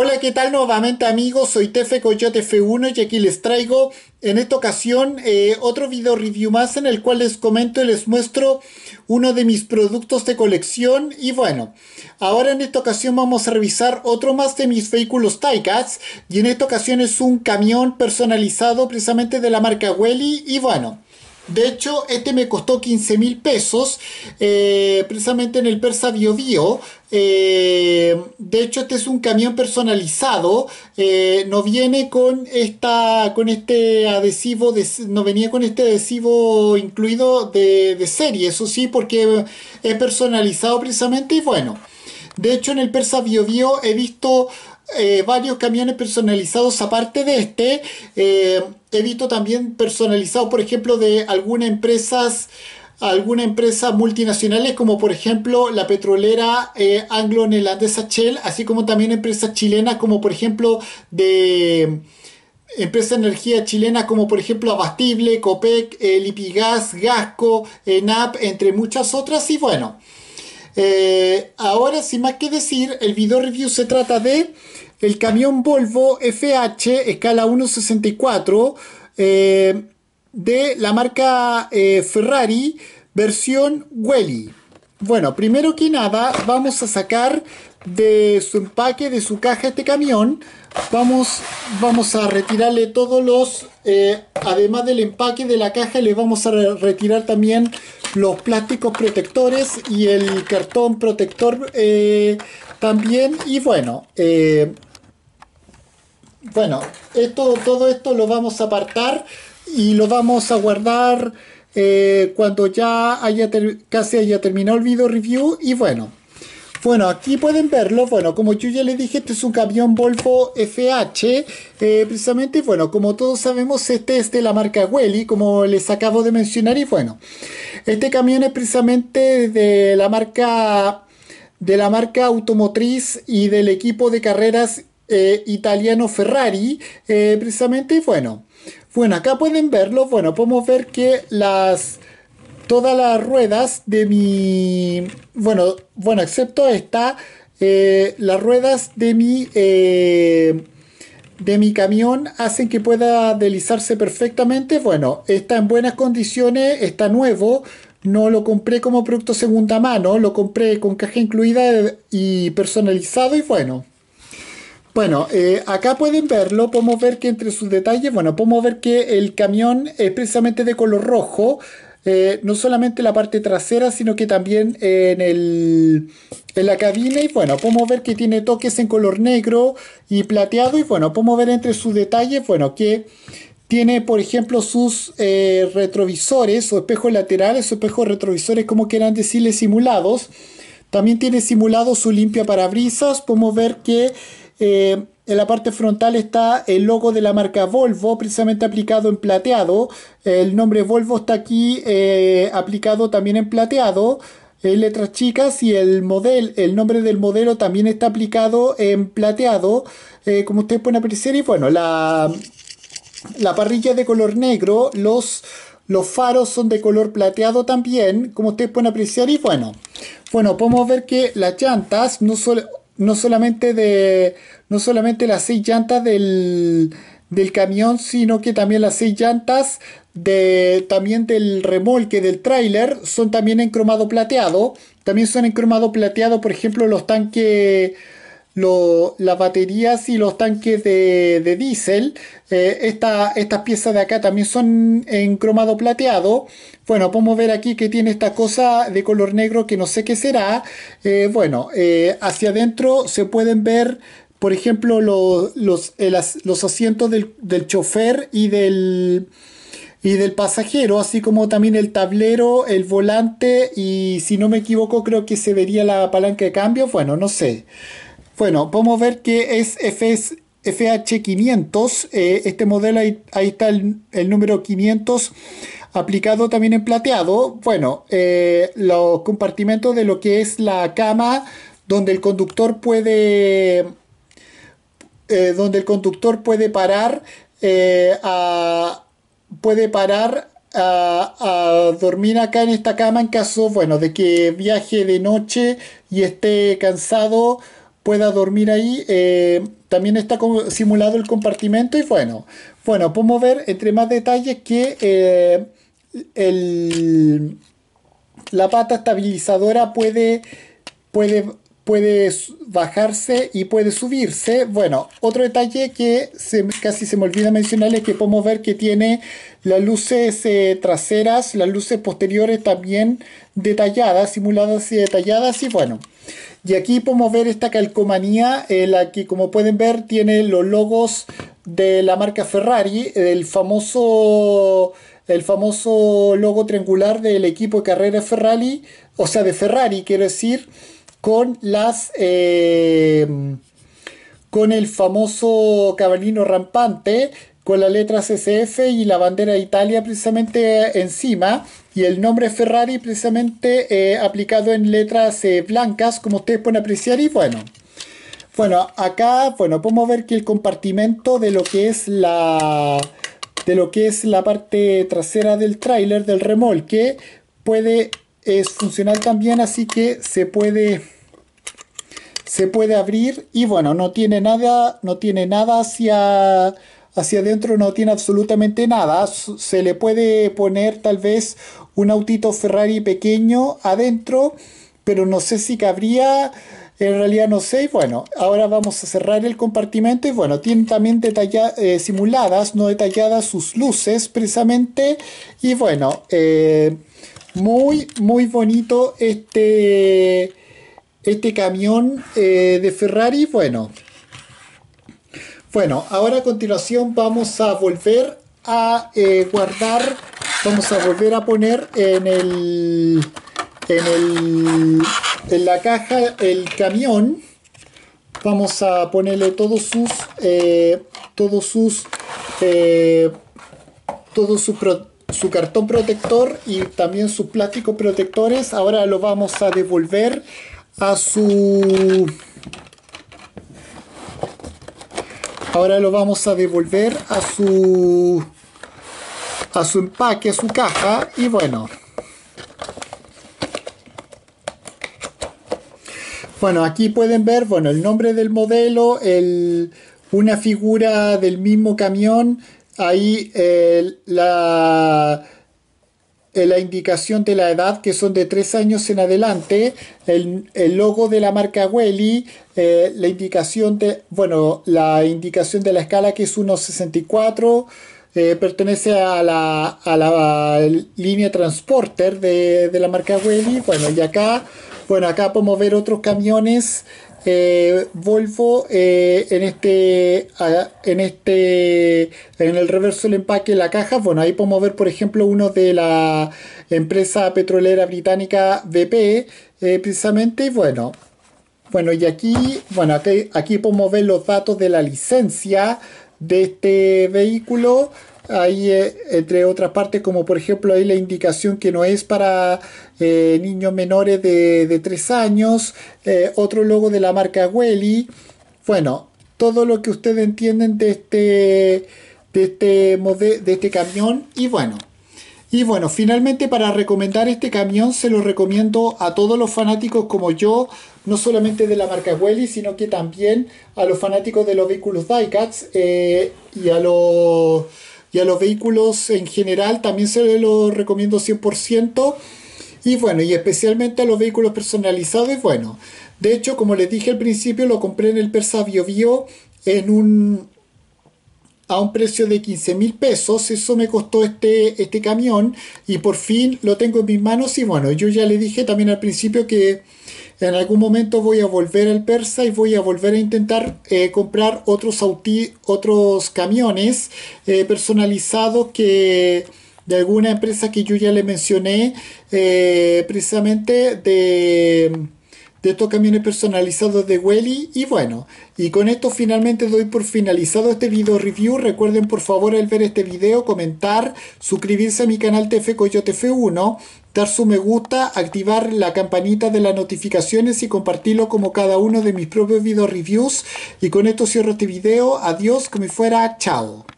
Hola, ¿qué tal nuevamente amigos? Soy Tefe F1 y aquí les traigo en esta ocasión eh, otro video review más en el cual les comento y les muestro uno de mis productos de colección y bueno, ahora en esta ocasión vamos a revisar otro más de mis vehículos Ticats y en esta ocasión es un camión personalizado precisamente de la marca Welly y bueno, de hecho, este me costó 15 mil pesos, eh, precisamente en el Persa Bio Bio. Eh, de hecho, este es un camión personalizado. Eh, no viene con esta, con este adhesivo, no venía con este adhesivo incluido de, de serie. Eso sí, porque es personalizado precisamente y bueno. De hecho, en el Persa Bio Bio he visto eh, varios camiones personalizados aparte de este. Eh, he visto también personalizados, por ejemplo, de algunas empresas algunas empresas multinacionales como por ejemplo la petrolera eh, anglo-neerlandesa Shell, así como también empresas chilenas como por ejemplo de empresas de energía chilena, como por ejemplo Abastible, Copec, Lipigas, Gasco, ENAP, entre muchas otras y bueno. Eh, ahora, sin más que decir, el video review se trata de el camión Volvo FH escala 164 eh, de la marca eh, Ferrari versión Welly. Bueno, primero que nada vamos a sacar de su empaque, de su caja este camión. Vamos, vamos a retirarle todos los, además del empaque de la caja, le vamos a retirar también los plásticos protectores y el cartón protector eh, también. Y bueno, eh, bueno, esto, todo esto lo vamos a apartar y lo vamos a guardar eh, cuando ya haya casi haya terminado el video review. Y bueno. Bueno, aquí pueden verlo. Bueno, como yo ya les dije, este es un camión Volvo FH. Eh, precisamente, bueno, como todos sabemos, este es de la marca Welly, como les acabo de mencionar. Y bueno, este camión es precisamente de la marca de la marca automotriz y del equipo de carreras eh, italiano Ferrari. Eh, precisamente, bueno, bueno, acá pueden verlo. Bueno, podemos ver que las todas las ruedas de mi... Bueno, bueno, excepto esta, eh, las ruedas de mi... Eh, de mi camión hacen que pueda deslizarse perfectamente. Bueno, está en buenas condiciones, está nuevo, no lo compré como producto segunda mano, lo compré con caja incluida y personalizado y bueno. Bueno, eh, acá pueden verlo, podemos ver que entre sus detalles, bueno, podemos ver que el camión es precisamente de color rojo, eh, no solamente la parte trasera, sino que también en, el, en la cabina. Y bueno, podemos ver que tiene toques en color negro y plateado. Y bueno, podemos ver entre sus detalles, bueno, que tiene, por ejemplo, sus eh, retrovisores o espejos laterales o espejos retrovisores, como quieran decirle, simulados. También tiene simulado su limpia parabrisas. Podemos ver que eh, en la parte frontal está el logo de la marca Volvo, precisamente aplicado en plateado. El nombre Volvo está aquí eh, aplicado también en plateado. En letras chicas y el modelo, el nombre del modelo también está aplicado en plateado, eh, como ustedes pueden apreciar. Y bueno, la, la parrilla es de color negro, los, los faros son de color plateado también, como ustedes pueden apreciar. Y bueno, bueno, podemos ver que las llantas no solo no solamente de no solamente las seis llantas del, del camión, sino que también las seis llantas de, también del remolque del tráiler son también en cromado plateado. También son en cromado plateado, por ejemplo, los tanques las baterías y los tanques de, diésel. Eh, estas piezas de acá también son en cromado plateado. Bueno, podemos ver aquí que tiene esta cosa de color negro que no sé qué será. Eh, bueno, eh, hacia adentro se pueden ver, por ejemplo, los, los, asientos del, del chofer y del y del pasajero, así como también el tablero, el volante y si no me equivoco creo que se vería la palanca de cambio, bueno, no sé. Bueno, podemos ver que es FH500, eh, este modelo ahí, está el, número 500 aplicado también en plateado. Bueno, eh, los compartimentos de lo que es la cama donde el conductor puede, eh, donde el conductor puede parar, a, puede parar a, dormir acá en esta cama en caso, bueno, de que viaje de noche y esté cansado pueda dormir ahí. Eh, también está simulado el compartimento y bueno, bueno, podemos ver entre más detalles que eh, el, la pata estabilizadora puede, puede, puede bajarse y puede subirse. Bueno, otro detalle que casi se me olvida mencionar es que podemos ver que tiene las luces eh, traseras, las luces posteriores también detalladas, simuladas y detalladas y bueno. Y aquí podemos ver esta calcomanía, eh, la que como pueden ver tiene los logos de la marca Ferrari, el famoso, el famoso logo triangular del equipo de carrera Ferrari, o sea de Ferrari quiero decir, con las... Eh, con el famoso caballino rampante con la letra SF y la bandera de Italia precisamente eh, encima y el nombre Ferrari precisamente eh, aplicado en letras eh, blancas como ustedes pueden apreciar y bueno bueno acá bueno podemos ver que el compartimento de lo que es la de lo que es la parte trasera del tráiler del remolque puede es funcional también así que se puede se puede abrir y bueno no tiene nada no tiene nada hacia hacia adentro no tiene absolutamente nada. Se le puede poner tal vez un autito Ferrari pequeño adentro, pero no sé si cabría. En realidad no sé. Bueno, ahora vamos a cerrar el compartimento y bueno, tiene también eh, simuladas, no detalladas sus luces precisamente. Y bueno, eh, muy, muy bonito este, este camión eh, de Ferrari. Bueno. Bueno, ahora a continuación vamos a volver a eh, guardar, vamos a volver a poner en el, en el, en la caja el camión. Vamos a ponerle todos sus, eh, todos sus, eh, todo su cartón protector y también sus plásticos protectores. Ahora lo vamos a devolver a su Ahora lo vamos a devolver a su a su empaque, a su caja y bueno. Bueno, aquí pueden ver, bueno, el nombre del modelo, el, una figura del mismo camión, ahí eh, la la indicación de la edad, que son de 3 años en adelante, el, el logo de la marca Welly, eh, la indicación de, bueno, la indicación de la escala que es 1.64, eh, pertenece a la, a la, línea transporter de, la marca Welly, bueno, y acá, bueno, acá podemos ver otros camiones eh, Volvo eh, en este en este en el reverso del empaque la caja bueno ahí podemos ver por ejemplo uno de la empresa petrolera británica BP eh, precisamente bueno bueno y aquí bueno aquí podemos ver los datos de la licencia de este vehículo ahí eh, entre otras partes, como por ejemplo, hay la indicación que no es para eh, niños menores de, 3 años, eh, otro logo de la marca Welly. Bueno, todo lo que ustedes entienden de este, de este, de este camión. Y bueno, y bueno, finalmente para recomendar este camión se lo recomiendo a todos los fanáticos como yo, no solamente de la marca Welly, sino que también a los fanáticos de los vehículos Dicats y a los y a los vehículos en general también se lo recomiendo 100%. Y bueno, y especialmente a los vehículos personalizados, bueno, de hecho, como les dije al principio, lo compré en el Persa Bio, en un, a un precio de 15 mil pesos. Eso me costó este, este camión y por fin lo tengo en mis manos. Y bueno, yo ya le dije también al principio que en algún momento voy a volver al Persa y voy a volver a intentar eh, comprar otros, auti otros camiones eh, personalizados que de alguna empresa que yo ya le mencioné, eh, precisamente de de estos camiones personalizados de Welly y bueno, y con esto finalmente doy por finalizado este video review, recuerden por favor al ver este video, comentar, suscribirse a mi canal TF Coyote F1, dar su me gusta, activar la campanita de las notificaciones y compartirlo como cada uno de mis propios video reviews y con esto cierro este video, adiós, que me fuera, chao.